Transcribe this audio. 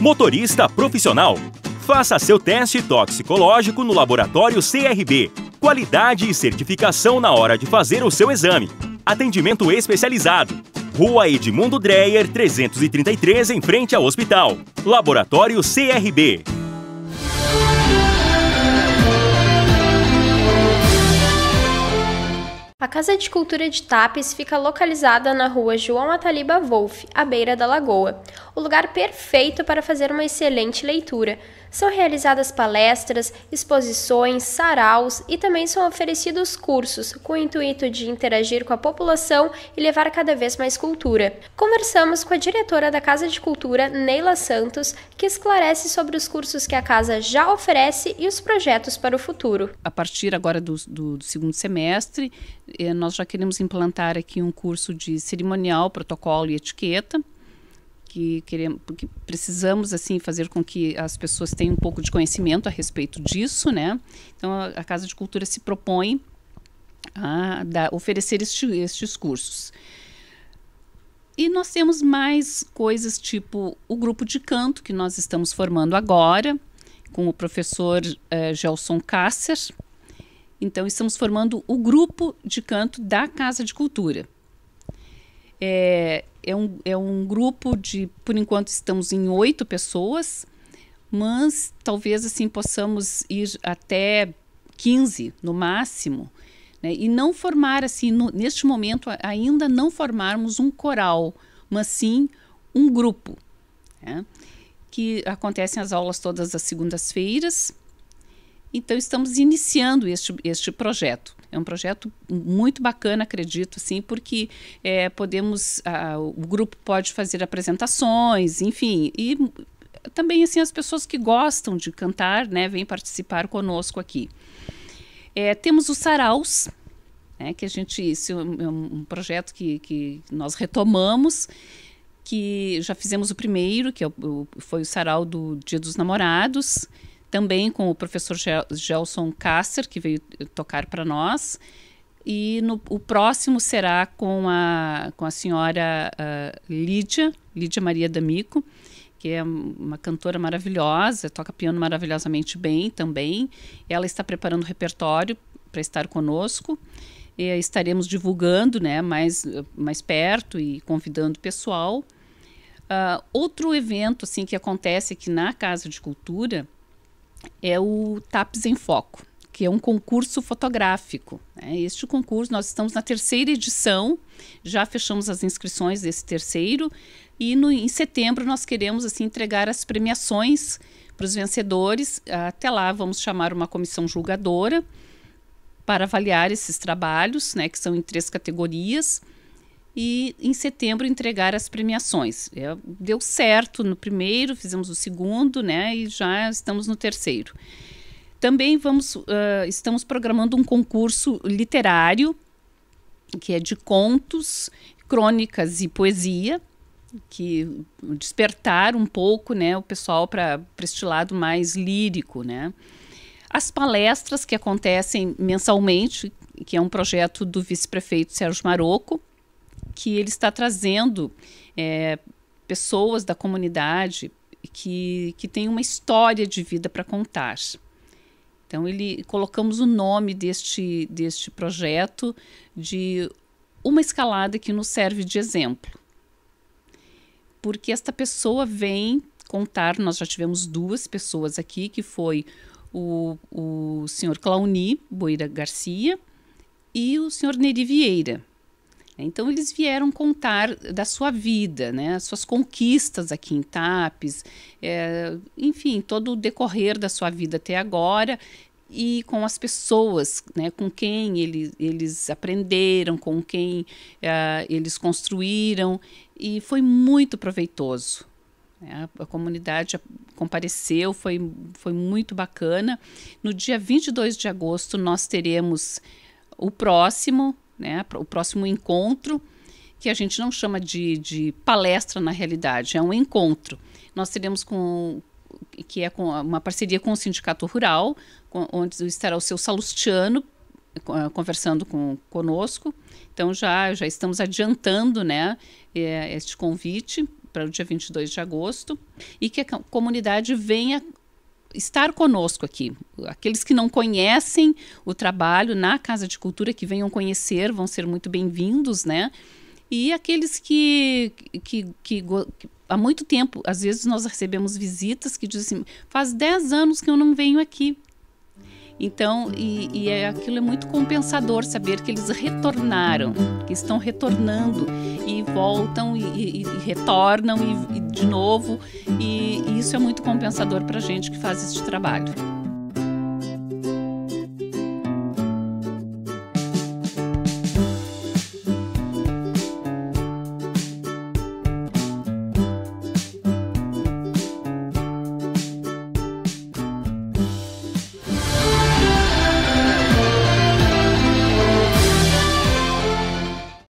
Motorista profissional. Faça seu teste toxicológico no laboratório CRB. Qualidade e certificação na hora de fazer o seu exame. Atendimento especializado. Rua Edmundo Dreyer, 333, em frente ao hospital. Laboratório CRB. A Casa de Cultura de Tapes fica localizada na rua João Ataliba Wolff, à beira da lagoa. O lugar perfeito para fazer uma excelente leitura. São realizadas palestras, exposições, saraus e também são oferecidos cursos com o intuito de interagir com a população e levar cada vez mais cultura. Conversamos com a diretora da Casa de Cultura, Neila Santos, que esclarece sobre os cursos que a casa já oferece e os projetos para o futuro. A partir agora do, do, do segundo semestre, eh, nós já queremos implantar aqui um curso de cerimonial, protocolo e etiqueta que queremos, porque precisamos assim fazer com que as pessoas tenham um pouco de conhecimento a respeito disso, né? Então a, Casa de Cultura se propõe a oferecer este, estes cursos. E nós temos mais coisas tipo o grupo de canto que nós estamos formando agora com o professor eh, Gelson Cácer. Então estamos formando o grupo de canto da Casa de Cultura. É, é, um, é um grupo de, por enquanto, estamos em oito pessoas, mas talvez assim possamos ir até 15 no máximo. Né? E não formar, assim, no, neste momento, ainda não formarmos um coral, mas sim um grupo. Né? Que acontecem as aulas todas as segundas-feiras, então estamos iniciando este, este projeto. É um projeto muito bacana, acredito, assim, porque é, podemos, a, o grupo pode fazer apresentações, enfim, e também assim as pessoas que gostam de cantar, né, vêm participar conosco aqui. É, temos os saraus, né, que a gente, isso é, é um, um projeto que, que nós retomamos que já fizemos o primeiro, que é foi o sarau do Dia dos Namorados, também com o professor Gelson Kasser, que veio tocar para nós. E no, o próximo será com a, com a senhora uh, Lídia, Lídia Maria D'Amico, que é uma cantora maravilhosa, toca piano maravilhosamente bem também. Ela está preparando o repertório para estar conosco. E estaremos divulgando né, mais, mais perto e convidando o pessoal. Uh, outro evento assim que acontece aqui na Casa de Cultura é o TAPS em Foco, que é um concurso fotográfico. Né? Este concurso, nós estamos na terceira edição, já fechamos as inscrições desse terceiro, e no, em setembro nós queremos assim entregar as premiações para os vencedores. Até lá vamos chamar uma comissão julgadora para avaliar esses trabalhos, né, que são em três categorias e em setembro entregar as premiações. É, deu certo no primeiro, fizemos o segundo, né? E já estamos no terceiro. Também vamos, uh, estamos programando um concurso literário que é de contos, crônicas e poesia que despertar um pouco, né, o pessoal para este lado mais lírico, né? As palestras que acontecem mensalmente, que é um projeto do vice-prefeito Sérgio Maroco, que ele está trazendo é, pessoas da comunidade que, que têm uma história de vida para contar. Então, ele colocamos o nome deste, deste projeto de uma escalada que nos serve de exemplo. Porque esta pessoa vem contar, nós já tivemos duas pessoas aqui, que foi o, o senhor Clauni Boira Garcia e o senhor Neri Vieira. Então eles vieram contar da sua vida, né, as suas conquistas aqui em Tapes, é, enfim, todo o decorrer da sua vida até agora e com as pessoas, né, com quem ele, eles aprenderam, com quem é, eles construíram e foi muito proveitoso. Né. A comunidade compareceu, foi, foi muito bacana. No dia 22 de agosto, nós teremos o próximo né? O próximo encontro, que a gente não chama de, de palestra na realidade, é um encontro. Nós teremos com que é com uma parceria com o Sindicato Rural, com, onde estará o seu Salustiano eh, conversando com, conosco. Então já já estamos adiantando, né, eh, este convite para o dia 22 de agosto e que a comunidade venha estar conosco aqui. Aqueles que não conhecem o trabalho na Casa de Cultura, que venham conhecer, vão ser muito bem-vindos, né? E aqueles que, que, que, que, há muito tempo, às vezes nós recebemos visitas que dizem assim, faz 10 anos que eu não venho aqui. Então, e, e é, aquilo é muito compensador saber que eles retornaram, que estão retornando e voltam e, e, e retornam e, e, de novo. E, e isso é muito compensador para a gente que faz este trabalho.